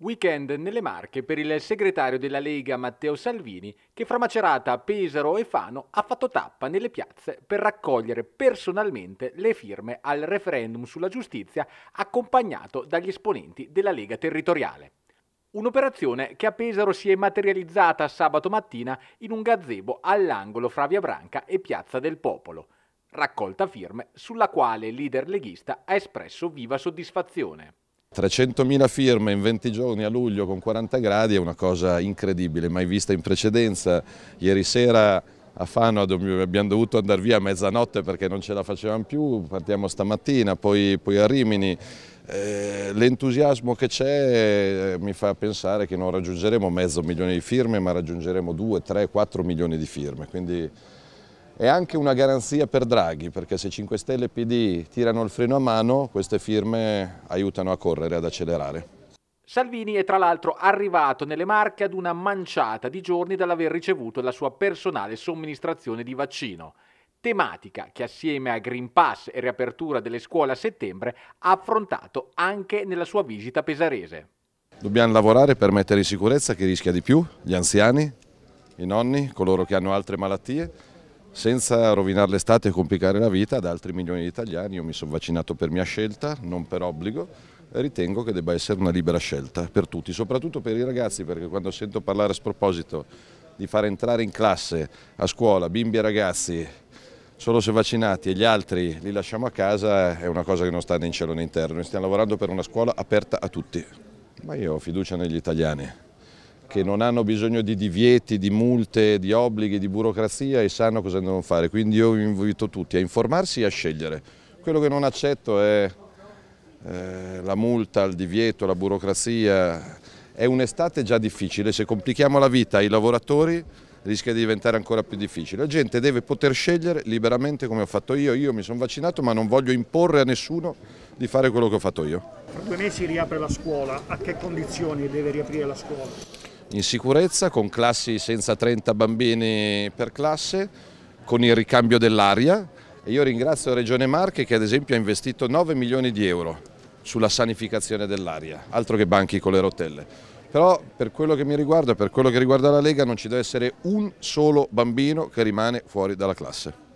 Weekend nelle Marche per il segretario della Lega Matteo Salvini che fra Macerata, Pesaro e Fano ha fatto tappa nelle piazze per raccogliere personalmente le firme al referendum sulla giustizia accompagnato dagli esponenti della Lega territoriale. Un'operazione che a Pesaro si è materializzata sabato mattina in un gazebo all'angolo fra Via Branca e Piazza del Popolo, raccolta firme sulla quale il leader leghista ha espresso viva soddisfazione. 300.000 firme in 20 giorni a luglio con 40 gradi è una cosa incredibile, mai vista in precedenza. Ieri sera a Fano abbiamo dovuto andare via a mezzanotte perché non ce la facevamo più, partiamo stamattina, poi, poi a Rimini. Eh, l'entusiasmo che c'è eh, mi fa pensare che non raggiungeremo mezzo milione di firme ma raggiungeremo 2, 3, 4 milioni di firme, quindi è anche una garanzia per Draghi, perché se 5 Stelle e PD tirano il freno a mano, queste firme aiutano a correre, ad accelerare. Salvini è tra l'altro arrivato nelle Marche ad una manciata di giorni dall'aver ricevuto la sua personale somministrazione di vaccino, tematica che assieme a Green Pass e riapertura delle scuole a settembre ha affrontato anche nella sua visita pesarese. Dobbiamo lavorare per mettere in sicurezza chi rischia di più, gli anziani, i nonni, coloro che hanno altre malattie senza rovinare l'estate e complicare la vita ad altri milioni di italiani. Io mi sono vaccinato per mia scelta, non per obbligo, e ritengo che debba essere una libera scelta per tutti, soprattutto per i ragazzi, perché quando sento parlare a sproposito di far entrare in classe, a scuola, bimbi e ragazzi solo se vaccinati e gli altri li lasciamo a casa è una cosa che non sta né in cielo né in terra. Noi stiamo lavorando per una scuola aperta a tutti, ma io ho fiducia negli italiani che non hanno bisogno di divieti, di multe, di obblighi, di burocrazia e sanno cosa devono fare. Quindi io invito tutti a informarsi e a scegliere. Quello che non accetto è eh, la multa, il divieto, la burocrazia. È un'estate già difficile, se complichiamo la vita ai lavoratori rischia di diventare ancora più difficile. La gente deve poter scegliere liberamente come ho fatto io. Io mi sono vaccinato ma non voglio imporre a nessuno di fare quello che ho fatto io. Tra due mesi riapre la scuola, a che condizioni deve riaprire la scuola? in sicurezza con classi senza 30 bambini per classe, con il ricambio dell'aria io ringrazio Regione Marche che ad esempio ha investito 9 milioni di euro sulla sanificazione dell'aria, altro che banchi con le rotelle. Però per quello che mi riguarda, per quello che riguarda la Lega, non ci deve essere un solo bambino che rimane fuori dalla classe.